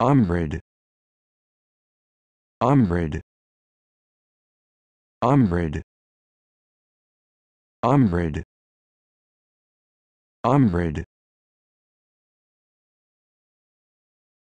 Umbrid Umbrid Umbrid Umbrid Umbrid